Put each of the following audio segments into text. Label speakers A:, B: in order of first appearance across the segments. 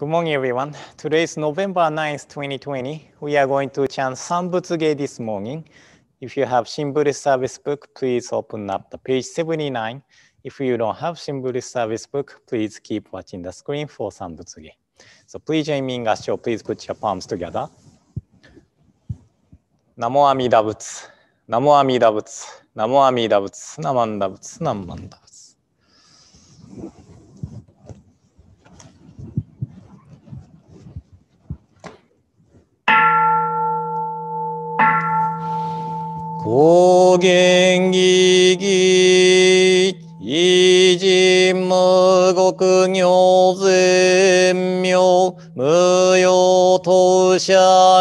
A: Good morning, everyone. Today is November 9th, 2020. We are going to chant Sambutsuge this morning. If you have Shimburi service book, please open up the page 79. If you don't have Shimburi service book, please keep watching the screen for Sambutsuge. So please join me in Gassho. Please put your palms together. Namo Amida Butsu. Namo Amida Butsu. Namo Amida Butsu. Namanda Butsu. Namanda Butsu.
B: 高原義義、偉人無国行善妙、無用当社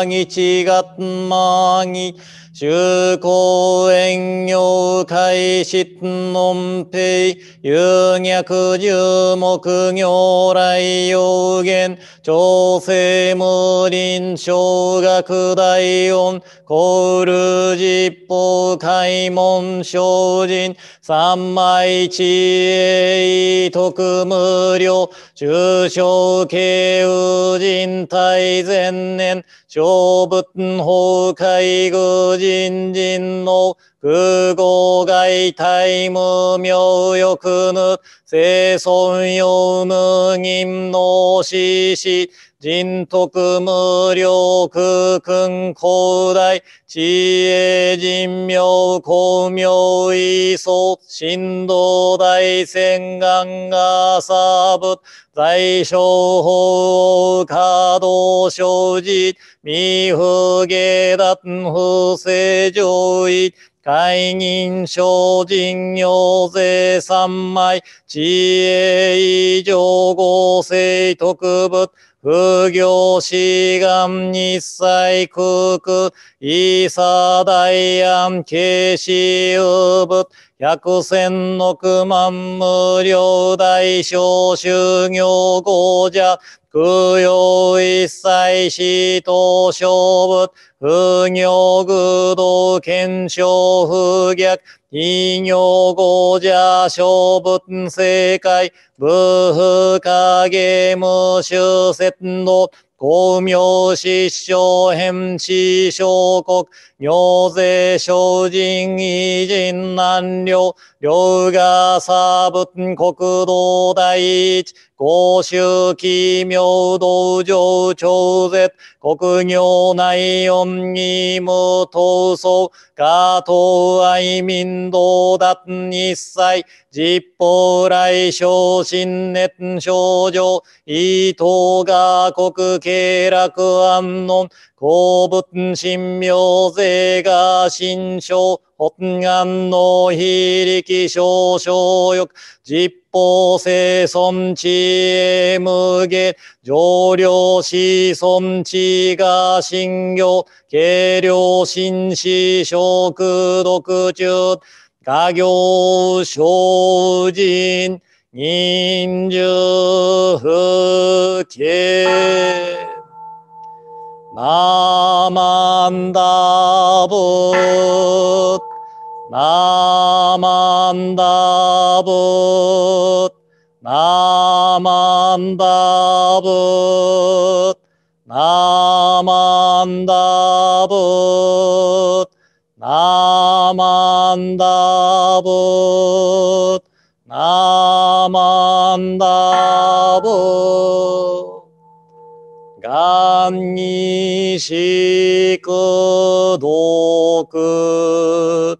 B: 義知がまぎ、修行遠業開始のんぺい、有逆十目行来有限、調整無臨小学大音、コール実法開門精進、三枚知恵徳無量、中小慶有人大前年、小仏法海具人人の空合外体無名欲くぬ、生存用無銀のしし、人徳無量空君広大、知恵人名公明異相、神道大仙願がさぶ、在所法稼働生じ、未不下脱不正上位、大人小人行税三昧、知恵以上合成特物、不行志願日祭空空、伊佐大安慶死有物、百千億万無量大小修行後者、空用一切死等勝負、不行具道検証不逆、異行後者小物正解、無不影無修説道、公明失笑変死小国、尿税精進偉人難量、両が差分国道第一、公衆奇妙道場超絶、国業内音義無闘争、加藤愛民道脱一切、実法来昇進熱症状、伊藤が国経楽安の、公物神妙税が新章、本願の非力少々欲、実法生存地へ無限、上領子孫地が信行、軽量心子食毒中、家業精進、人獣不敬。ナマンダブッナーマンダブナーマンダブナーマンダブナーマンダブナーマンダブガンニシクドク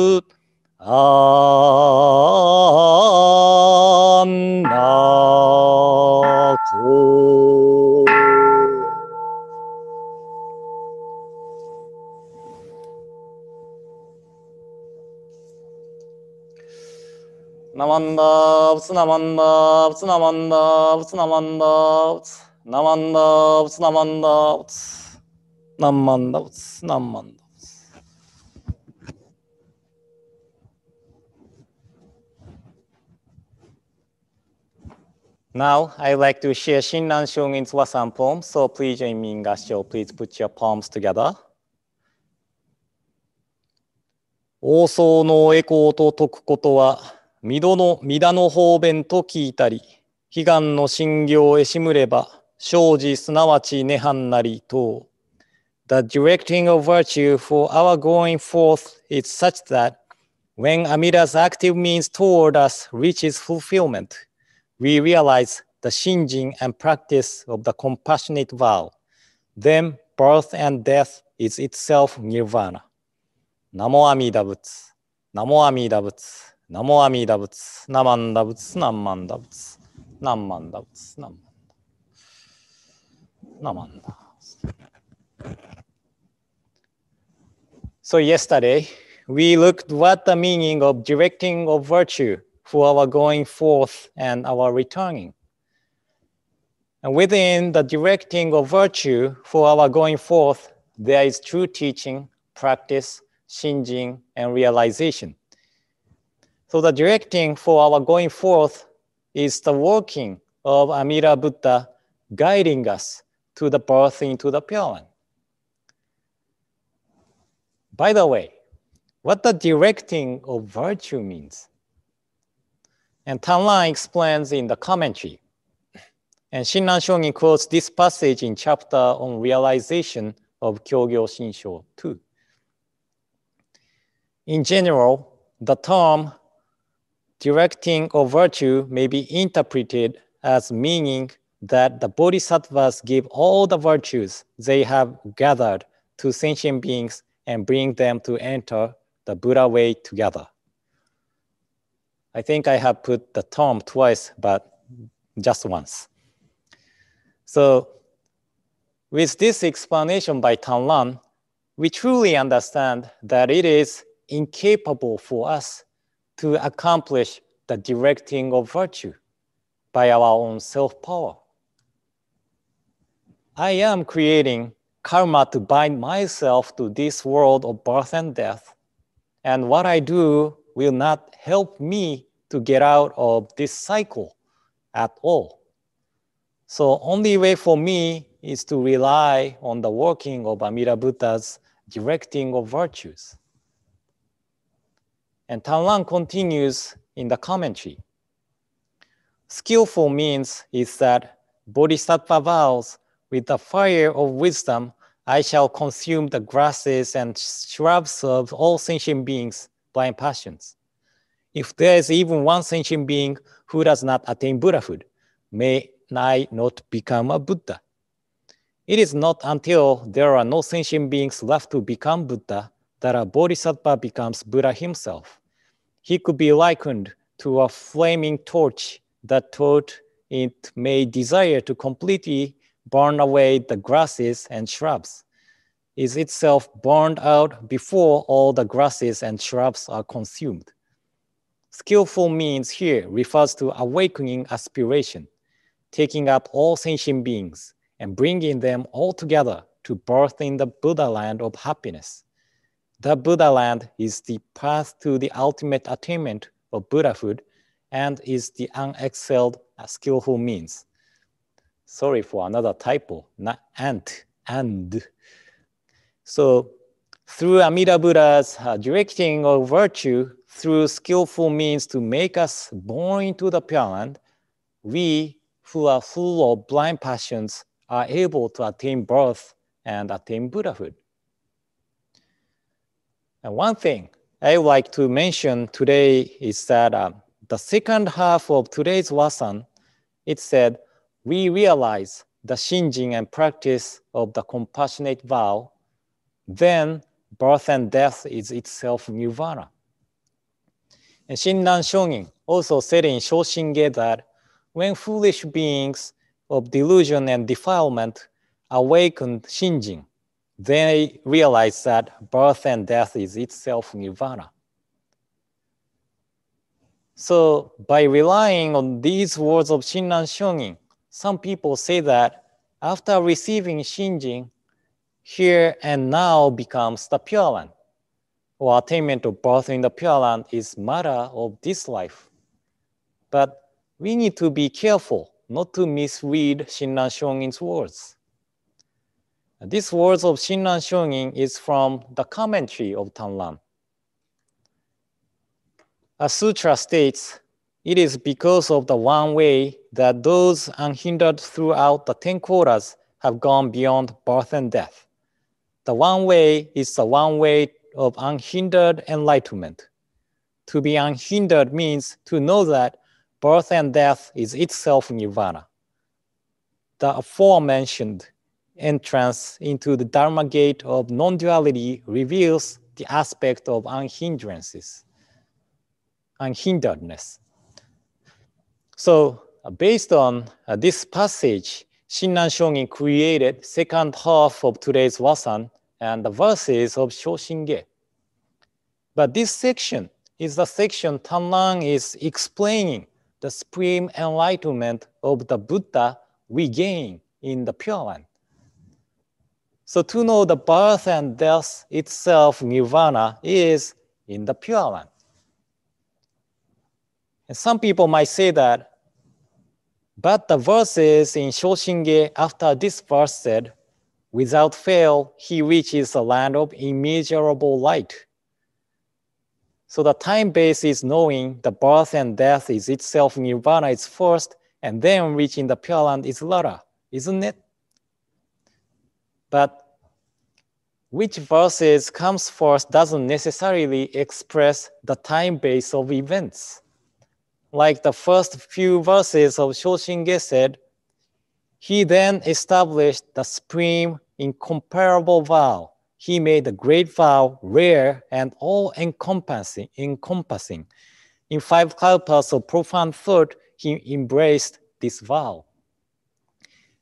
B: ブツナマンダーブツナマンダーブツナマンダーブツナマンダーブツナマと説
A: くことは御戸の御田の方便と聞いたり、悲願の信行へしむれば、生じすなわち涅槃なりと。The directing of virtue for our going forth is such that when Amida's active means toward us reaches fulfillment, we realize the shinjin and practice of the compassionate vow. Then birth and death is itself nirvana. ナモアミダ仏。ナモアミダ仏。So yesterday, we looked what the meaning of directing of virtue for our going forth and our returning. And within the directing of virtue for our going forth, there is true teaching, practice, shinjin, and realization. So the directing for our going forth is the working of Amida Buddha guiding us to the birth into the Pure One. By the way, what the directing of virtue means. And Tanlan explains in the commentary. And Shinran Shongin quotes this passage in chapter on realization of Kyogyo Shinsho too. In general, the term directing or virtue may be interpreted as meaning that the bodhisattvas give all the virtues they have gathered to sentient beings and bring them to enter the Buddha way together. I think I have put the term twice, but just once. So, with this explanation by Tan Lan, we truly understand that it is incapable for us to accomplish the directing of virtue by our own self power. I am creating karma to bind myself to this world of birth and death, and what I do will not help me to get out of this cycle at all. So only way for me is to rely on the working of Amida Buddha's directing of virtues. And Tanlan continues in the commentary. Skillful means is that Bodhisattva vows, with the fire of wisdom, I shall consume the grasses and shrubs of all sentient beings' blind passions. If there is even one sentient being who does not attain Buddhahood, may I not become a Buddha. It is not until there are no sentient beings left to become Buddha that a bodhisattva becomes Buddha himself he could be likened to a flaming torch that though it may desire to completely burn away the grasses and shrubs, is itself burned out before all the grasses and shrubs are consumed. Skillful means here refers to awakening aspiration, taking up all sentient beings and bringing them all together to birth in the Buddha land of happiness. The Buddha land is the path to the ultimate attainment of Buddhahood and is the unexcelled skillful means. Sorry for another typo, not ant, and. So through Amida Buddha's uh, directing of virtue, through skillful means to make us born into the Pure Land, we who are full of blind passions are able to attain birth and attain Buddhahood. And one thing I would like to mention today is that um, the second half of today's lesson, it said, we realize the Shinjin and practice of the compassionate vow, then birth and death is itself nirvana. And Shinran Shōnin also said in Shōshinge that when foolish beings of delusion and defilement awakened Shinjin, they realize that birth and death is itself nirvana. So by relying on these words of Shinran Shonin, some people say that after receiving Shinjin, here and now becomes the Pure Land, or attainment of birth in the Pure Land is matter of this life. But we need to be careful not to misread Shinran Shonin's words these words of Shinran Shonin is from the commentary of Tanlan. A sutra states, it is because of the one way that those unhindered throughout the ten quarters have gone beyond birth and death. The one way is the one way of unhindered enlightenment. To be unhindered means to know that birth and death is itself nirvana. The aforementioned entrance into the Dharma gate of non-duality reveals the aspect of unhindrances, unhinderedness. So uh, based on uh, this passage, Shinran Shonin created second half of today's wasan and the verses of Shoshinge. But this section is the section Tanlang is explaining the supreme enlightenment of the Buddha we gain in the Pure Land. So to know the birth and death itself, nirvana, is in the Pure One. And some people might say that, but the verses in Shoshinge after this verse said, without fail, he reaches the land of immeasurable light. So the time base is knowing the birth and death is itself nirvana is first, and then reaching the Pure Land is latter, isn't it? But which verses comes first doesn't necessarily express the time base of events. Like the first few verses of Shoshinge said, he then established the supreme incomparable vow. He made the great vow rare and all encompassing. encompassing. In five kalpas of profound thought, he embraced this vow.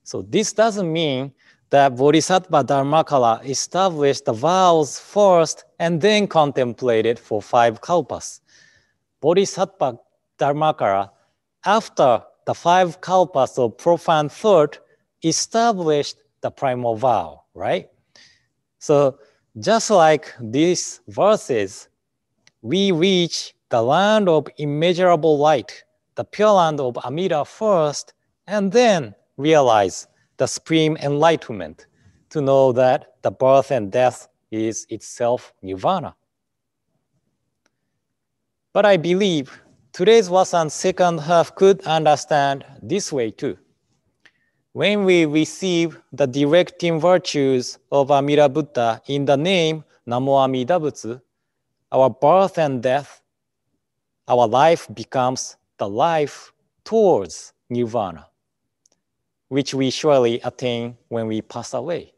A: So this doesn't mean the Bodhisattva Dharmakala established the vows first and then contemplated for five kalpas. Bodhisattva Dharmakala, after the five kalpas of profound thought, established the primal vow, right? So just like these verses, we reach the land of immeasurable light, the pure land of Amida first, and then realize the supreme enlightenment to know that the birth and death is itself nirvana. But I believe today's Wasan second half could understand this way too. When we receive the directing virtues of Amida Buddha in the name Namo Amida Butsu, our birth and death, our life becomes the life towards nirvana which we surely attain when we pass away.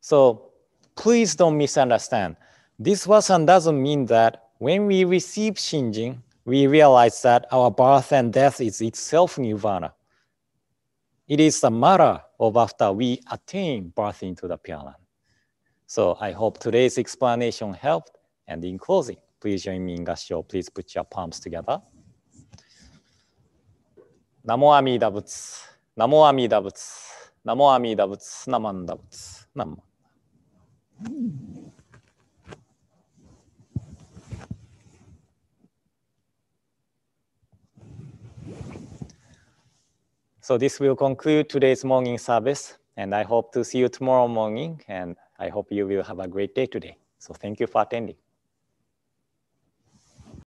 A: So please don't misunderstand. This version doesn't mean that when we receive Shinjin, we realize that our birth and death is itself nirvana. It is the matter of after we attain birth into the Pure Land. So I hope today's explanation helped. And in closing, please join me in Gassho. Please put your palms together. So this will conclude today's morning service and I hope to see you tomorrow morning and I hope you will have a great day today. So thank you for attending.